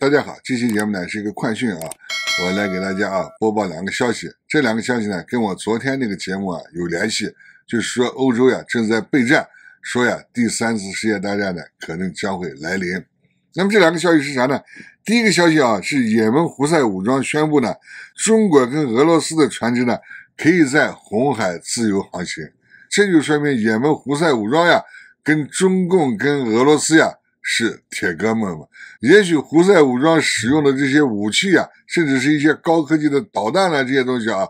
大家好，这期节目呢是一个快讯啊，我来给大家啊播报两个消息。这两个消息呢跟我昨天那个节目啊有联系，就是说欧洲呀正在备战，说呀第三次世界大战呢可能将会来临。那么这两个消息是啥呢？第一个消息啊是也门胡塞武装宣布呢，中国跟俄罗斯的船只呢可以在红海自由航行。这就说明也门胡塞武装呀跟中共跟俄罗斯呀。是铁哥们嘛？也许胡塞武装使用的这些武器啊，甚至是一些高科技的导弹啊，这些东西啊，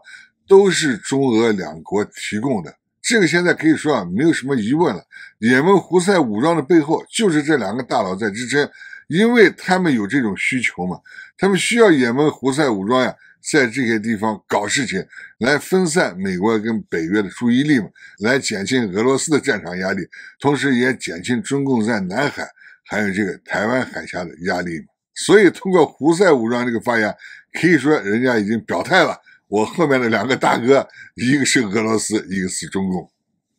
都是中俄两国提供的。这个现在可以说啊，没有什么疑问了。也门胡塞武装的背后就是这两个大佬在支撑，因为他们有这种需求嘛，他们需要也门胡塞武装呀，在这些地方搞事情，来分散美国跟北约的注意力嘛，来减轻俄罗斯的战场压力，同时也减轻中共在南海。还有这个台湾海峡的压力嘛，所以通过胡塞武装这个发言，可以说人家已经表态了。我后面的两个大哥，一个是俄罗斯，一个是中共。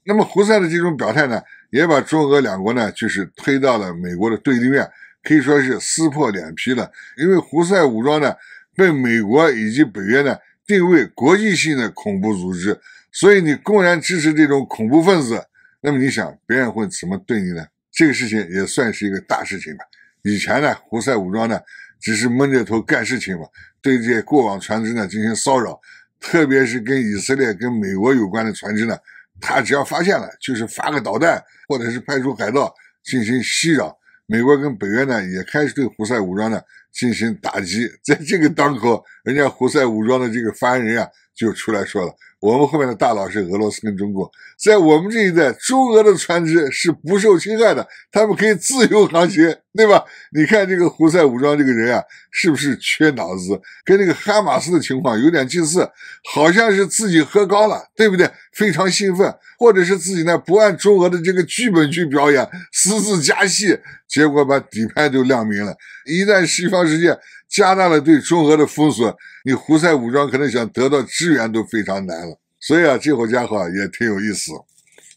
那么胡塞的这种表态呢，也把中俄两国呢，就是推到了美国的对立面，可以说是撕破脸皮了。因为胡塞武装呢，被美国以及北约呢定位国际性的恐怖组织，所以你公然支持这种恐怖分子，那么你想别人会怎么对你呢？这个事情也算是一个大事情吧。以前呢，胡塞武装呢只是闷着头干事情嘛，对这些过往船只呢进行骚扰，特别是跟以色列、跟美国有关的船只呢，他只要发现了，就是发个导弹，或者是派出海盗进行袭扰。美国跟北约呢也开始对胡塞武装呢进行打击。在这个当口，人家胡塞武装的这个发言人啊。就出来说了，我们后面的大佬是俄罗斯跟中国，在我们这一代，中俄的船只是不受侵害的，他们可以自由航行，对吧？你看这个胡塞武装这个人啊，是不是缺脑子？跟那个哈马斯的情况有点近似，好像是自己喝高了，对不对？非常兴奋，或者是自己呢不按中俄的这个剧本去表演，私自加戏，结果把底牌都亮明了，一旦西方世界。加大了对中俄的封锁，你胡塞武装可能想得到支援都非常难了。所以啊，这伙家伙也挺有意思。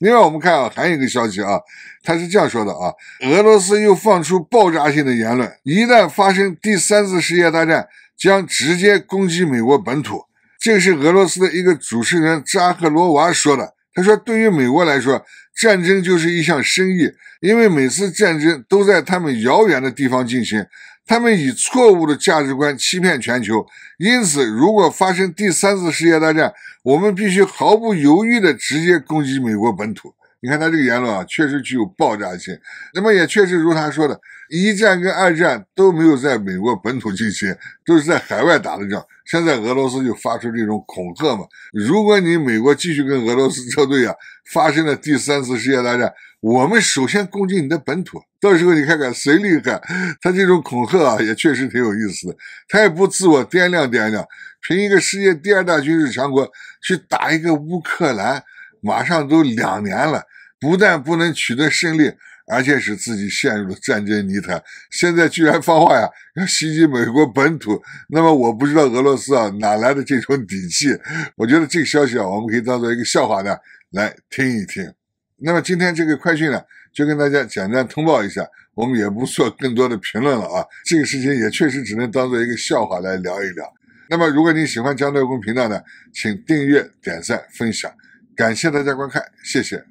另外，我们看啊，还有一个消息啊，他是这样说的啊：俄罗斯又放出爆炸性的言论，一旦发生第三次世界大战，将直接攻击美国本土。这个是俄罗斯的一个主持人扎赫罗娃说的。他说：“对于美国来说，战争就是一项生意，因为每次战争都在他们遥远的地方进行。”他们以错误的价值观欺骗全球，因此，如果发生第三次世界大战，我们必须毫不犹豫地直接攻击美国本土。你看他这个言论啊，确实具有爆炸性。那么也确实如他说的，一战跟二战都没有在美国本土进行，都是在海外打的仗。现在俄罗斯就发出这种恐吓嘛，如果你美国继续跟俄罗斯撤退啊发生了第三次世界大战，我们首先攻击你的本土，到时候你看看谁厉害。他这种恐吓啊，也确实挺有意思的。他也不自我掂量掂量，凭一个世界第二大军事强国去打一个乌克兰，马上都两年了。不但不能取得胜利，而且使自己陷入了战争泥潭。现在居然发话呀，要袭击美国本土。那么我不知道俄罗斯啊哪来的这种底气？我觉得这个消息啊，我们可以当做一个笑话呢来听一听。那么今天这个快讯呢，就跟大家简单通报一下，我们也不做更多的评论了啊。这个事情也确实只能当做一个笑话来聊一聊。那么如果您喜欢江六公频道呢，请订阅、点赞、分享，感谢大家观看，谢谢。